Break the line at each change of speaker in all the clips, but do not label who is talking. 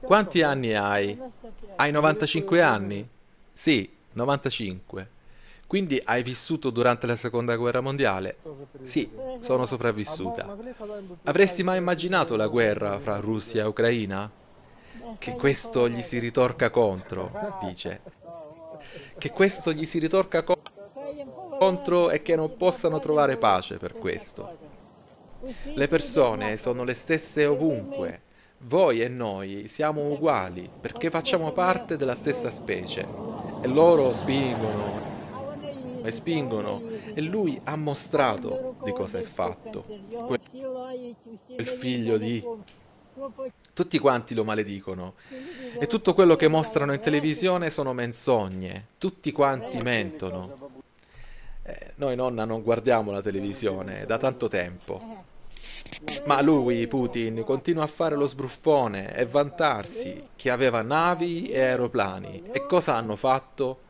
Quanti anni hai? Hai 95 anni? Sì, 95. Quindi hai vissuto durante la seconda guerra mondiale? Sì, sono sopravvissuta. Avresti mai immaginato la guerra fra Russia e Ucraina? Che questo gli si ritorca contro, dice. Che questo gli si ritorca co contro e che non possano trovare pace per questo. Le persone sono le stesse ovunque, voi e noi siamo uguali perché facciamo parte della stessa specie e loro spingono e spingono e lui ha mostrato di cosa è fatto. Quel figlio di... Tutti quanti lo maledicono e tutto quello che mostrano in televisione sono menzogne, tutti quanti mentono. Eh, noi nonna non guardiamo la televisione da tanto tempo. Ma lui, Putin, continua a fare lo sbruffone e vantarsi che aveva navi e aeroplani. E cosa hanno fatto?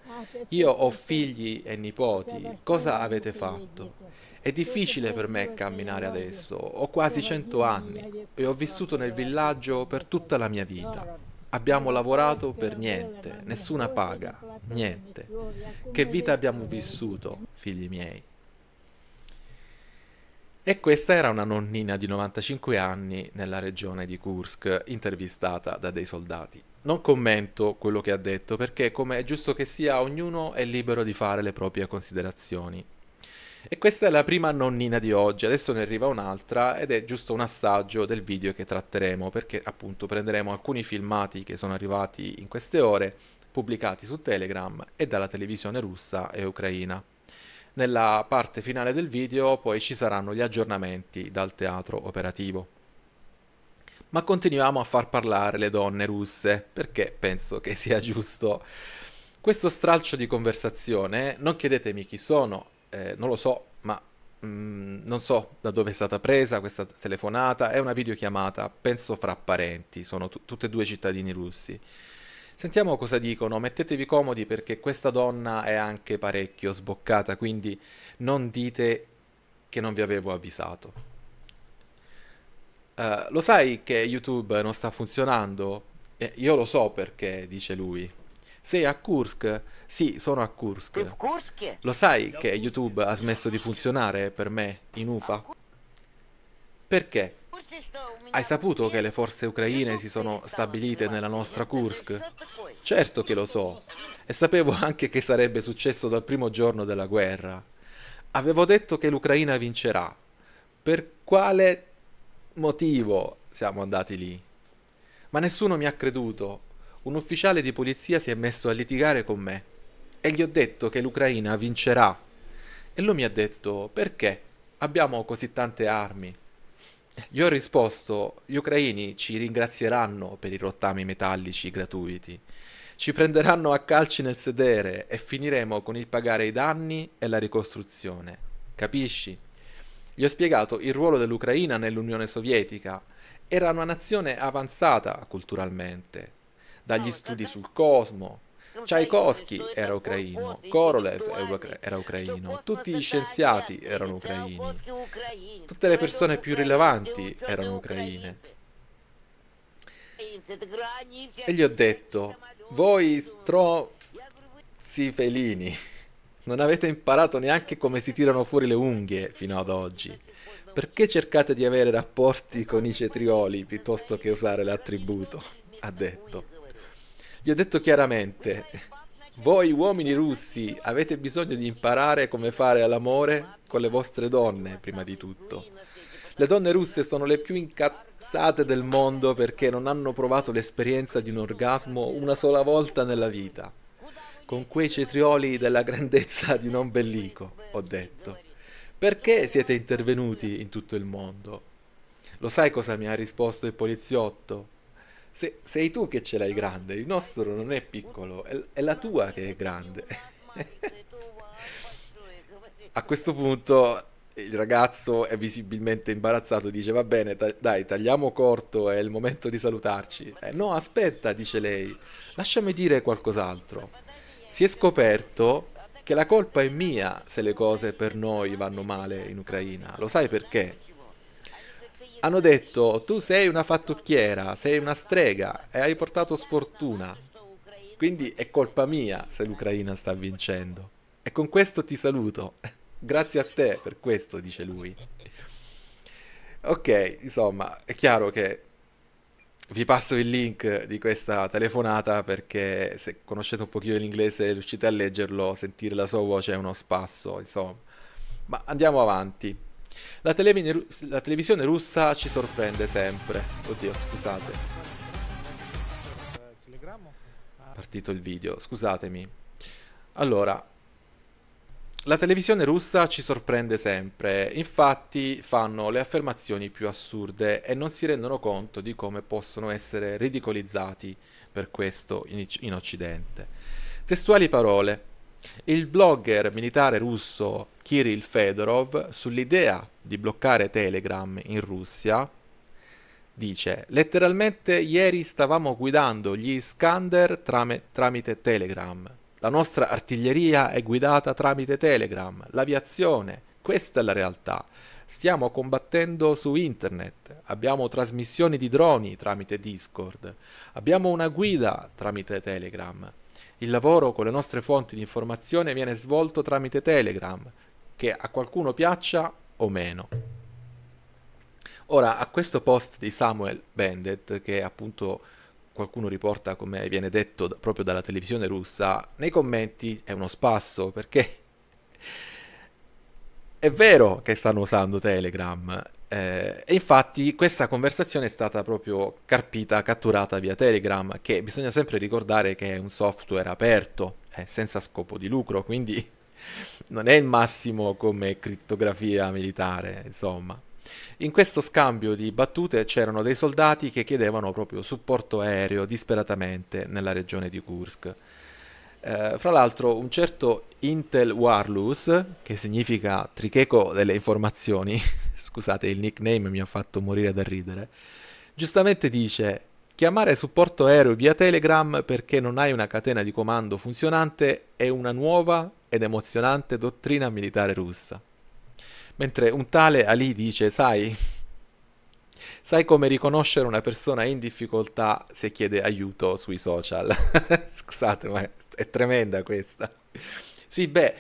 Io ho figli e nipoti, cosa avete fatto? È difficile per me camminare adesso, ho quasi 100 anni e ho vissuto nel villaggio per tutta la mia vita. Abbiamo lavorato per niente, nessuna paga, niente. Che vita abbiamo vissuto, figli miei? E questa era una nonnina di 95 anni nella regione di Kursk, intervistata da dei soldati. Non commento quello che ha detto perché, come è giusto che sia, ognuno è libero di fare le proprie considerazioni. E questa è la prima nonnina di oggi, adesso ne arriva un'altra ed è giusto un assaggio del video che tratteremo perché appunto prenderemo alcuni filmati che sono arrivati in queste ore, pubblicati su Telegram e dalla televisione russa e ucraina. Nella parte finale del video poi ci saranno gli aggiornamenti dal teatro operativo. Ma continuiamo a far parlare le donne russe, perché penso che sia giusto. Questo stralcio di conversazione, non chiedetemi chi sono, eh, non lo so, ma Mm, non so da dove è stata presa questa telefonata, è una videochiamata, penso fra parenti, sono t- tutte e due cittadini russi. Sentiamo cosa dicono, mettetevi comodi perché questa donna è anche parecchio sboccata, quindi non dite che non vi avevo avvisato. Uh, lo sai che YouTube non sta funzionando? Eh, io lo so perché, dice lui. Sei a Kursk? Sì, sono a Kursk. Lo sai che YouTube ha smesso di funzionare per me in UFA? Perché? Hai saputo che le forze ucraine si sono stabilite nella nostra Kursk? Certo che lo so, e sapevo anche che sarebbe successo dal primo giorno della guerra. Avevo detto che l'Ucraina vincerà. Per quale motivo siamo andati lì? Ma nessuno mi ha creduto. Un ufficiale di polizia si è messo a litigare con me e gli ho detto che l'Ucraina vincerà. E lui mi ha detto perché abbiamo così tante armi. Gli ho risposto, gli ucraini ci ringrazieranno per i rottami metallici gratuiti, ci prenderanno a calci nel sedere e finiremo con il pagare i danni e la ricostruzione. Capisci? Gli ho spiegato il ruolo dell'Ucraina nell'Unione Sovietica. Era una nazione avanzata culturalmente, dagli studi sul cosmo. Tchaikovsky era ucraino, Korolev era eh, ucraino, tutti gli scienziati erano ucraini. Tutte le persone più rilevanti erano ucraine. E gli ho detto, voi strozzi felini, non avete imparato neanche come si tirano fuori le unghie fino ad oggi. Perché cercate di avere rapporti con i cetrioli piuttosto che usare l'attributo? Ha detto. Gli ho detto chiaramente, voi uomini russi avete bisogno di imparare come fare all'amore con le vostre donne, prima di tutto. Le donne russe sono le più incazzate del mondo perché non hanno provato l'esperienza di un orgasmo una sola volta nella vita. Con quei cetrioli della grandezza di un ombelico, ho detto. Perché siete intervenuti in tutto il mondo? Lo sai cosa mi ha risposto il poliziotto? Se, sei tu che ce l'hai grande, il nostro non è piccolo, è, è la tua che è grande. A questo punto il ragazzo è visibilmente imbarazzato, dice va bene, ta- dai, tagliamo corto, è il momento di salutarci. Eh, no, aspetta, dice lei, lasciami dire qualcos'altro. Si è scoperto che la colpa è mia se le cose per noi vanno male in Ucraina. Lo sai perché? hanno detto tu sei una fattucchiera, sei una strega e hai portato sfortuna. Quindi è colpa mia se l'Ucraina sta vincendo. E con questo ti saluto. Grazie a te per questo, dice lui. Ok, insomma, è chiaro che vi passo il link di questa telefonata perché se conoscete un pochino l'inglese e riuscite a leggerlo, sentire la sua voce è uno spasso, insomma. Ma andiamo avanti. La, la televisione russa ci sorprende sempre. Oddio, scusate. Partito il video, scusatemi. Allora, la televisione russa ci sorprende sempre, infatti fanno le affermazioni più assurde e non si rendono conto di come possono essere ridicolizzati per questo in, in Occidente. Testuali parole. Il blogger militare russo Kirill Fedorov sull'idea di bloccare Telegram in Russia. Dice, letteralmente ieri stavamo guidando gli Iskander tram tramite Telegram. La nostra artiglieria è guidata tramite Telegram, l'aviazione. Questa è la realtà. Stiamo combattendo su internet, abbiamo trasmissioni di droni tramite Discord, abbiamo una guida tramite Telegram. Il lavoro con le nostre fonti di informazione viene svolto tramite Telegram che a qualcuno piaccia o meno. Ora, a questo post di Samuel Bendett, che appunto qualcuno riporta come viene detto proprio dalla televisione russa, nei commenti è uno spasso perché è vero che stanno usando Telegram eh, e infatti questa conversazione è stata proprio carpita, catturata via Telegram, che bisogna sempre ricordare che è un software aperto, eh, senza scopo di lucro, quindi non è il massimo come crittografia militare, insomma. In questo scambio di battute c'erano dei soldati che chiedevano proprio supporto aereo disperatamente nella regione di Kursk. Eh, fra l'altro un certo Intel Warlus, che significa tricheco delle informazioni, scusate il nickname mi ha fatto morire da ridere, giustamente dice Chiamare supporto aereo via Telegram perché non hai una catena di comando funzionante è una nuova ed emozionante dottrina militare russa. Mentre un tale Ali dice, sai, sai come riconoscere una persona in difficoltà se chiede aiuto sui social. Scusate, ma è tremenda questa. Sì, beh,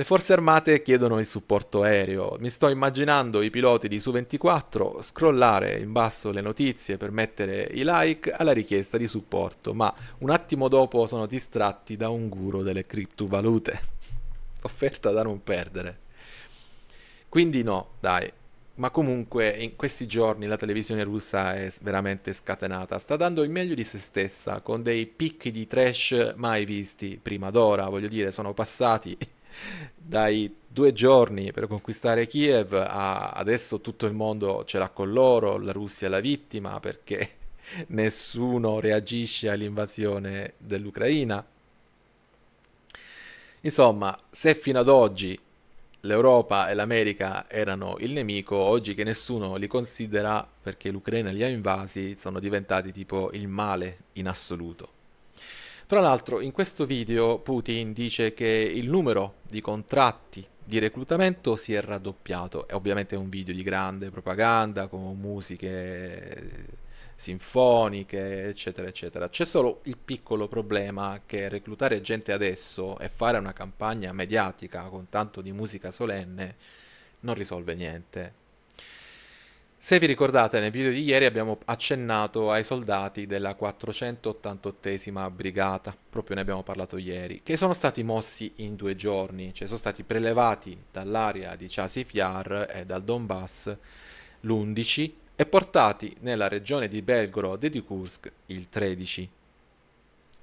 le forze armate chiedono il supporto aereo. Mi sto immaginando i piloti di Su-24 scrollare in basso le notizie per mettere i like alla richiesta di supporto, ma un attimo dopo sono distratti da un guru delle criptovalute. Offerta da non perdere. Quindi no, dai. Ma comunque in questi giorni la televisione russa è veramente scatenata, sta dando il meglio di se stessa, con dei picchi di trash mai visti prima d'ora, voglio dire, sono passati dai due giorni per conquistare Kiev a adesso tutto il mondo ce l'ha con loro, la Russia è la vittima perché nessuno reagisce all'invasione dell'Ucraina. Insomma, se fino ad oggi l'Europa e l'America erano il nemico, oggi che nessuno li considera perché l'Ucraina li ha invasi, sono diventati tipo il male in assoluto. Tra l'altro in questo video Putin dice che il numero di contratti di reclutamento si è raddoppiato. È ovviamente un video di grande propaganda con musiche sinfoniche, eccetera, eccetera. C'è solo il piccolo problema che reclutare gente adesso e fare una campagna mediatica con tanto di musica solenne non risolve niente. Se vi ricordate, nel video di ieri abbiamo accennato ai soldati della 488esima brigata, proprio ne abbiamo parlato ieri, che sono stati mossi in due giorni, cioè sono stati prelevati dall'area di Chasif Yar e dal Donbass l'11 e portati nella regione di Belgorod e di Kursk il 13.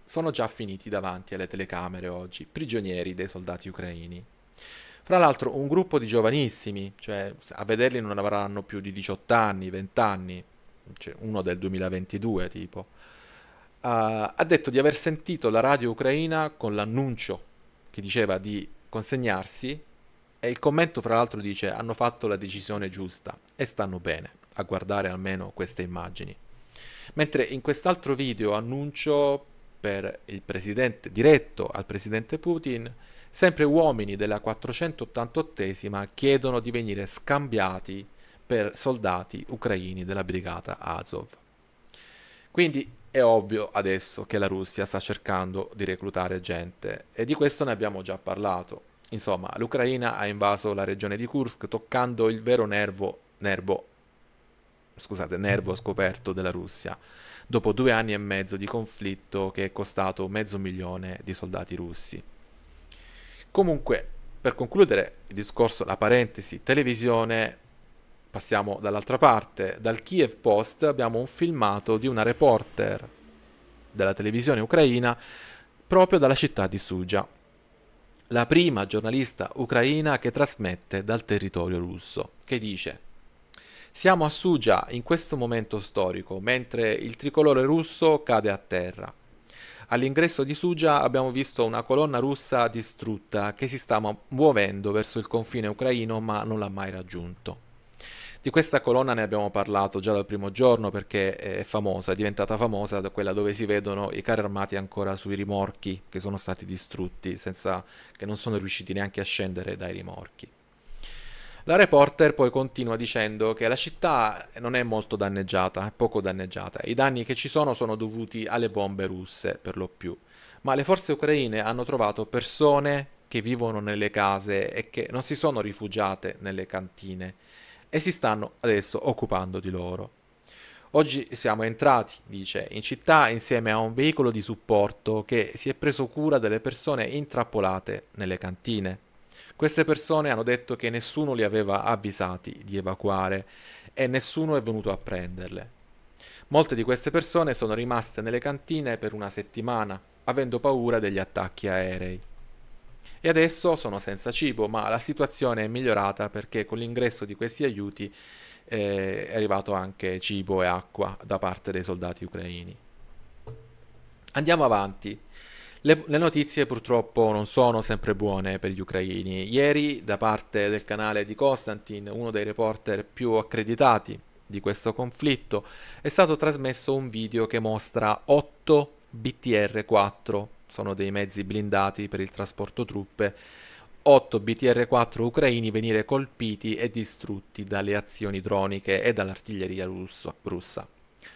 Sono già finiti davanti alle telecamere oggi, prigionieri dei soldati ucraini. Fra l'altro un gruppo di giovanissimi, cioè a vederli non avranno più di 18 anni, 20 anni, cioè uno del 2022 tipo, uh, ha detto di aver sentito la radio ucraina con l'annuncio che diceva di consegnarsi e il commento fra l'altro dice hanno fatto la decisione giusta e stanno bene a guardare almeno queste immagini. Mentre in quest'altro video annuncio per il presidente diretto al presidente Putin Sempre uomini della 488esima chiedono di venire scambiati per soldati ucraini della brigata Azov. Quindi è ovvio adesso che la Russia sta cercando di reclutare gente e di questo ne abbiamo già parlato. Insomma, l'Ucraina ha invaso la regione di Kursk toccando il vero nervo, nervo, scusate, nervo scoperto della Russia, dopo due anni e mezzo di conflitto che è costato mezzo milione di soldati russi. Comunque, per concludere il discorso, la parentesi, televisione, passiamo dall'altra parte. Dal Kiev Post abbiamo un filmato di una reporter della televisione ucraina proprio dalla città di Suja la prima giornalista ucraina che trasmette dal territorio russo, che dice siamo a Suja in questo momento storico, mentre il tricolore russo cade a terra. All'ingresso di Suja abbiamo visto una colonna russa distrutta che si sta muovendo verso il confine ucraino ma non l'ha mai raggiunto. Di questa colonna ne abbiamo parlato già dal primo giorno perché è famosa, è diventata famosa quella dove si vedono i carri armati ancora sui rimorchi che sono stati distrutti senza che non sono riusciti neanche a scendere dai rimorchi. La reporter poi continua dicendo che la città non è molto danneggiata, è poco danneggiata. I danni che ci sono sono dovuti alle bombe russe, per lo più. Ma le forze ucraine hanno trovato persone che vivono nelle case e che non si sono rifugiate nelle cantine e si stanno adesso occupando di loro. Oggi siamo entrati, dice, in città insieme a un veicolo di supporto che si è preso cura delle persone intrappolate nelle cantine. Queste persone hanno detto che nessuno li aveva avvisati di evacuare e nessuno è venuto a prenderle. Molte di queste persone sono rimaste nelle cantine per una settimana, avendo paura degli attacchi aerei. E adesso sono senza cibo, ma la situazione è migliorata perché con l'ingresso di questi aiuti eh, è arrivato anche cibo e acqua da parte dei soldati ucraini. Andiamo avanti. Le, le, notizie purtroppo non sono sempre buone per gli ucraini. Ieri, da parte del canale di Konstantin, uno dei reporter più accreditati di questo conflitto, è stato trasmesso un video che mostra 8 BTR-4, sono dei mezzi blindati per il trasporto truppe, 8 BTR-4 ucraini venire colpiti e distrutti dalle azioni droniche e dall'artiglieria russa.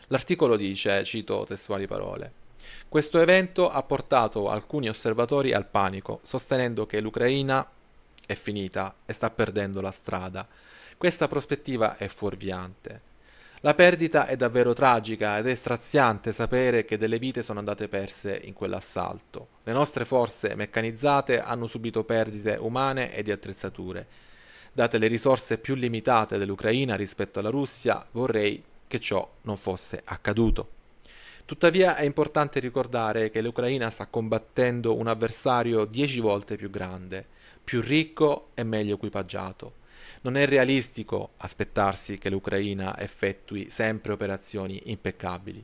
L'articolo dice, cito testuali parole, questo evento ha portato alcuni osservatori al panico, sostenendo che l'Ucraina è finita e sta perdendo la strada. Questa prospettiva è fuorviante. La perdita è davvero tragica ed è straziante sapere che delle vite sono andate perse in quell'assalto. Le nostre forze meccanizzate hanno subito perdite umane e di attrezzature. Date le risorse più limitate dell'Ucraina rispetto alla Russia, vorrei che ciò non fosse accaduto. Tuttavia è importante ricordare che l'Ucraina sta combattendo un avversario 10 volte più grande, più ricco e meglio equipaggiato. Non è realistico aspettarsi che l'Ucraina effettui sempre operazioni impeccabili.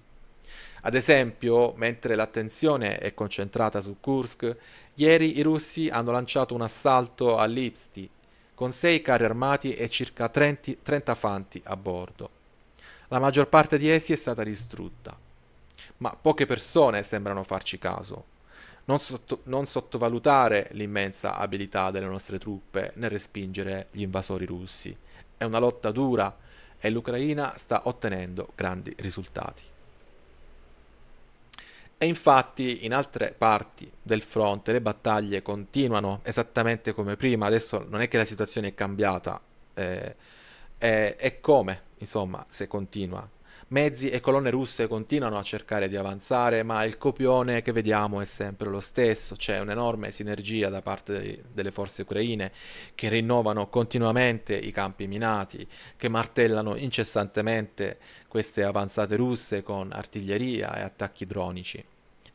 Ad esempio, mentre l'attenzione è concentrata su Kursk, ieri i russi hanno lanciato un assalto a Lipsti con 6 carri armati e circa 30, 30 fanti a bordo. La maggior parte di essi è stata distrutta ma poche persone sembrano farci caso. Non, sotto, non sottovalutare l'immensa abilità delle nostre truppe nel respingere gli invasori russi. È una lotta dura e l'Ucraina sta ottenendo grandi risultati. E infatti in altre parti del fronte le battaglie continuano esattamente come prima, adesso non è che la situazione è cambiata, eh, eh, è come, insomma, se continua Mezzi e colonne russe continuano a cercare di avanzare, ma il copione che vediamo è sempre lo stesso. C'è un'enorme sinergia da parte de- delle forze ucraine che rinnovano continuamente i campi minati, che martellano incessantemente queste avanzate russe con artiglieria e attacchi dronici.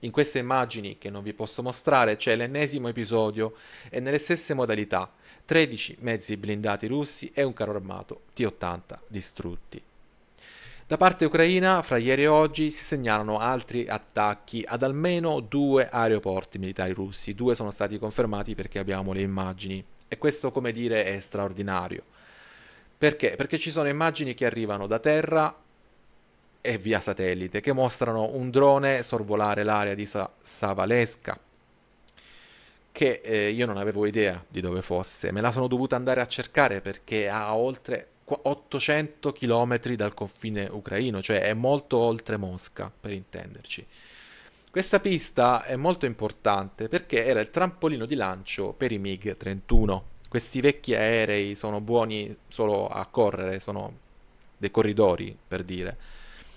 In queste immagini che non vi posso mostrare c'è l'ennesimo episodio e nelle stesse modalità 13 mezzi blindati russi e un carro armato T-80 distrutti. Da parte ucraina, fra ieri e oggi si segnalano altri attacchi ad almeno due aeroporti militari russi, due sono stati confermati perché abbiamo le immagini e questo come dire è straordinario. Perché? Perché ci sono immagini che arrivano da terra e via satellite che mostrano un drone sorvolare l'area di Sa- Savalesca che eh, io non avevo idea di dove fosse, me la sono dovuta andare a cercare perché ha oltre 800 km dal confine ucraino, cioè è molto oltre Mosca, per intenderci. Questa pista è molto importante perché era il trampolino di lancio per i MiG-31. Questi vecchi aerei sono buoni solo a correre, sono dei corridori, per dire.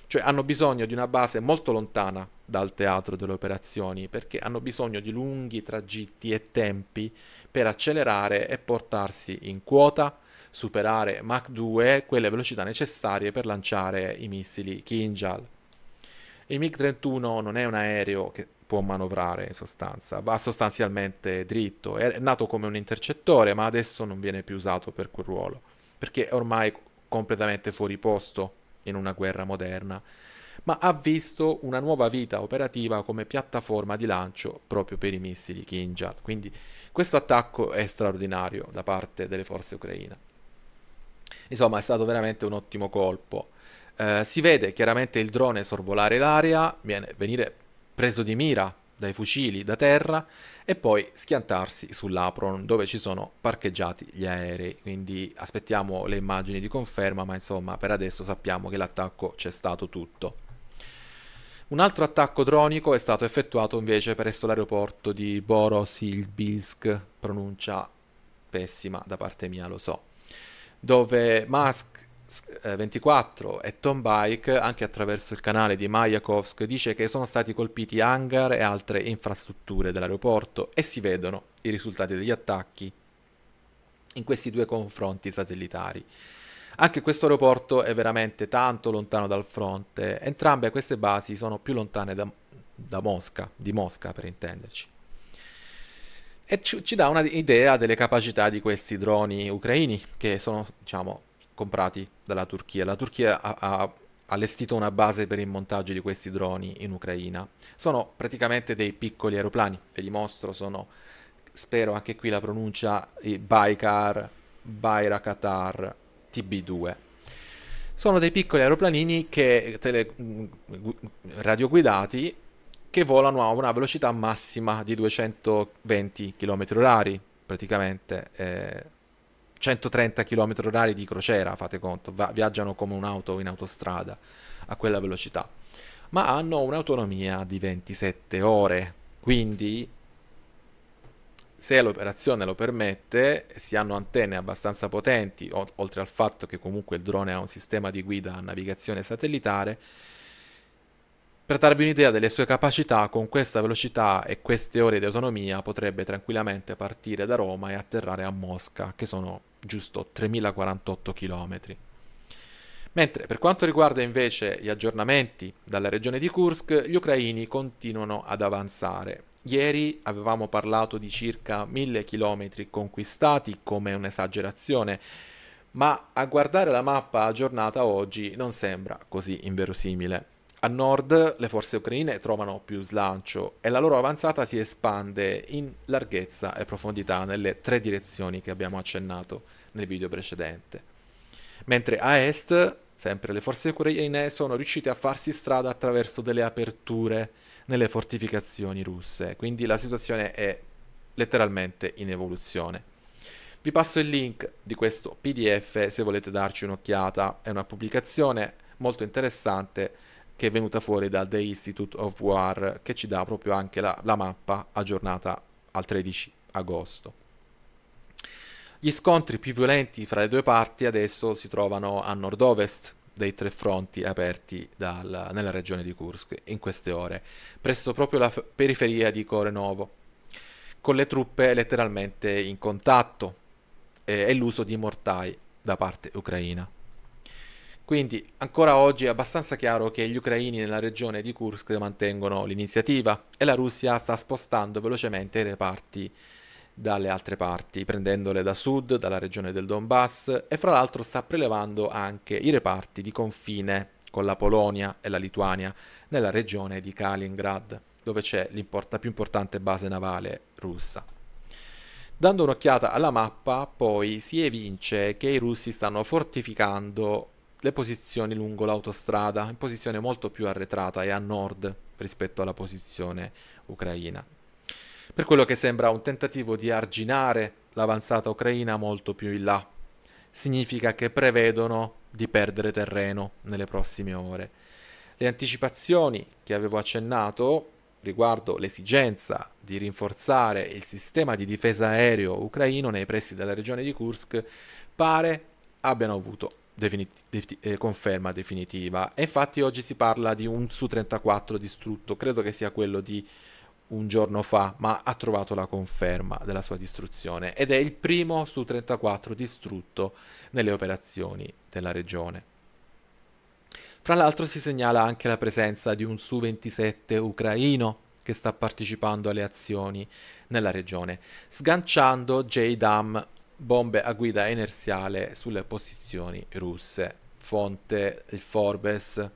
Cioè hanno bisogno di una base molto lontana dal teatro delle operazioni perché hanno bisogno di lunghi tragitti e tempi per accelerare e portarsi in quota superare Mach 2 quelle velocità necessarie per lanciare i missili Kinjal. Il MiG-31 non è un aereo che può manovrare in sostanza, va sostanzialmente dritto, è nato come un intercettore ma adesso non viene più usato per quel ruolo, perché è ormai completamente fuori posto in una guerra moderna, ma ha visto una nuova vita operativa come piattaforma di lancio proprio per i missili Kinjal, quindi questo attacco è straordinario da parte delle forze ucraine. Insomma, è stato veramente un ottimo colpo. Eh, si vede chiaramente il drone sorvolare l'area, viene, venire preso di mira dai fucili da terra e poi schiantarsi sull'Apron dove ci sono parcheggiati gli aerei. Quindi aspettiamo le immagini di conferma, ma insomma per adesso sappiamo che l'attacco c'è stato tutto. Un altro attacco dronico è stato effettuato invece presso l'aeroporto di Borosilbisk, pronuncia pessima da parte mia, lo so dove Musk 24 eh, e Tom Bike, anche attraverso il canale di Mayakovsk, dice che sono stati colpiti hangar e altre infrastrutture dell'aeroporto e si vedono i risultati degli attacchi in questi due confronti satellitari. Anche questo aeroporto è veramente tanto lontano dal fronte, entrambe queste basi sono più lontane da, da Mosca, di Mosca per intenderci e ci, ci dà un'idea delle capacità di questi droni ucraini che sono, diciamo, comprati dalla Turchia. La Turchia ha, ha allestito una base per il montaggio di questi droni in Ucraina. Sono praticamente dei piccoli aeroplani, ve li mostro, sono, spero anche qui la pronuncia, i Baikar, Bairakatar TB2. Sono dei piccoli aeroplanini che tele, mm, radioguidati che volano a una velocità massima di 220 km/h, praticamente eh, 130 km/h di crociera, fate conto, va- viaggiano come un'auto in autostrada a quella velocità, ma hanno un'autonomia di 27 ore, quindi se l'operazione lo permette, si hanno antenne abbastanza potenti, o- oltre al fatto che comunque il drone ha un sistema di guida a navigazione satellitare, per darvi un'idea delle sue capacità, con questa velocità e queste ore di autonomia potrebbe tranquillamente partire da Roma e atterrare a Mosca, che sono giusto 3048 km. Mentre per quanto riguarda invece gli aggiornamenti dalla regione di Kursk, gli ucraini continuano ad avanzare. Ieri avevamo parlato di circa 1000 km conquistati come un'esagerazione, ma a guardare la mappa aggiornata oggi non sembra così inverosimile. A nord le forze ucraine trovano più slancio e la loro avanzata si espande in larghezza e profondità nelle tre direzioni che abbiamo accennato nel video precedente. Mentre a est, sempre le forze ucraine sono riuscite a farsi strada attraverso delle aperture nelle fortificazioni russe, quindi la situazione è letteralmente in evoluzione. Vi passo il link di questo PDF se volete darci un'occhiata, è una pubblicazione molto interessante che è venuta fuori dal The Institute of War, che ci dà proprio anche la, la mappa aggiornata al 13 agosto. Gli scontri più violenti fra le due parti adesso si trovano a nord-ovest dei tre fronti aperti dal, nella regione di Kursk in queste ore, presso proprio la f- periferia di Korenovo, con le truppe letteralmente in contatto eh, e l'uso di mortai da parte ucraina. Quindi ancora oggi è abbastanza chiaro che gli ucraini nella regione di Kursk mantengono l'iniziativa e la Russia sta spostando velocemente i reparti dalle altre parti, prendendole da sud, dalla regione del Donbass e fra l'altro sta prelevando anche i reparti di confine con la Polonia e la Lituania nella regione di Kaliningrad, dove c'è la più importante base navale russa. Dando un'occhiata alla mappa, poi si evince che i russi stanno fortificando le posizioni lungo l'autostrada, in posizione molto più arretrata e a nord rispetto alla posizione ucraina. Per quello che sembra un tentativo di arginare l'avanzata ucraina molto più in là. Significa che prevedono di perdere terreno nelle prossime ore. Le anticipazioni che avevo accennato riguardo l'esigenza di rinforzare il sistema di difesa aereo ucraino nei pressi della regione di Kursk pare abbiano avuto definit- defi- eh, conferma definitiva. E infatti oggi si parla di un Su-34 distrutto, credo che sia quello di un giorno fa, ma ha trovato la conferma della sua distruzione ed è il primo Su-34 distrutto nelle operazioni della regione. Fra l'altro si segnala anche la presenza di un Su-27 ucraino che sta partecipando alle azioni nella regione, sganciando JDAM bombe a guida inerziale sulle posizioni russe. Fonte il Forbes.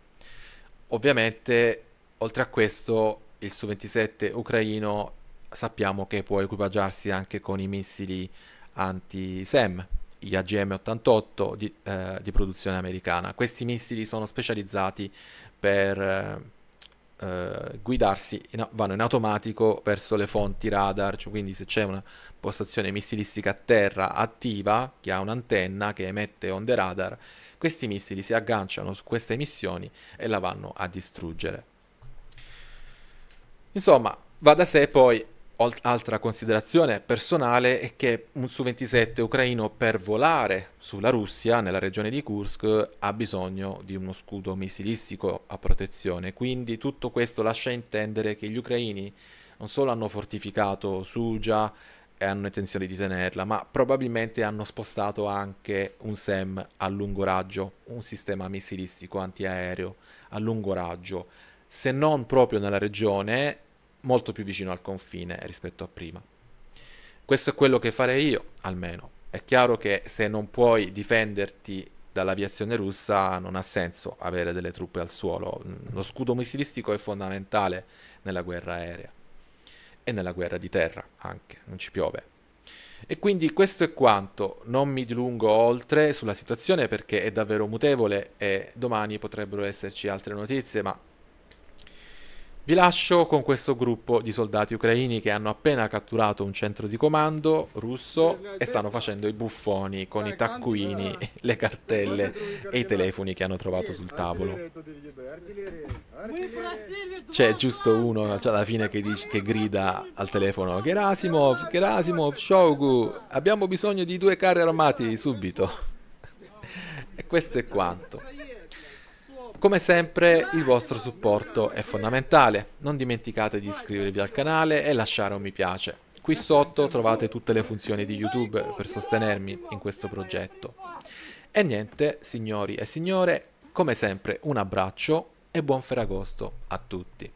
Ovviamente, oltre a questo, il Su-27 ucraino sappiamo che può equipaggiarsi anche con i missili anti-SEM, gli AGM-88 di, eh, di, produzione americana. Questi missili sono specializzati per... Eh, eh, guidarsi, in, vanno in automatico verso le fonti radar, cioè quindi se c'è una postazione missilistica a terra attiva che ha un'antenna che emette onde radar, questi missili si agganciano su queste missioni e la vanno a distruggere. Insomma, va da sé poi altra considerazione personale è che un Su-27 ucraino per volare sulla Russia, nella regione di Kursk, ha bisogno di uno scudo missilistico a protezione. Quindi tutto questo lascia intendere che gli ucraini non solo hanno fortificato Suja e hanno intenzione di tenerla, ma probabilmente hanno spostato anche un SEM a lungo raggio, un sistema missilistico antiaereo a lungo raggio, se non proprio nella regione molto più vicino al confine rispetto a prima. Questo è quello che farei io, almeno. È chiaro che se non puoi difenderti dall'aviazione russa non ha senso avere delle truppe al suolo. Lo scudo missilistico è fondamentale nella guerra aerea e nella guerra di terra anche, non ci piove. E quindi questo è quanto, non mi dilungo oltre sulla situazione perché è davvero mutevole e domani potrebbero esserci altre notizie, ma vi lascio con questo gruppo di soldati ucraini che hanno appena catturato un centro di comando russo e stanno facendo i buffoni con i taccuini, le cartelle e i telefoni che hanno trovato sul tavolo. C'è giusto uno cioè alla fine che, dice, che grida al telefono Gerasimov, Gerasimov, Shogu, abbiamo bisogno di due carri armati subito. e questo è quanto. Come sempre il vostro supporto è fondamentale, non dimenticate di iscrivervi al canale e lasciare un mi piace. Qui sotto trovate tutte le funzioni di YouTube per sostenermi in questo progetto. E niente, signori e signore, come sempre un abbraccio e buon Ferragosto a tutti.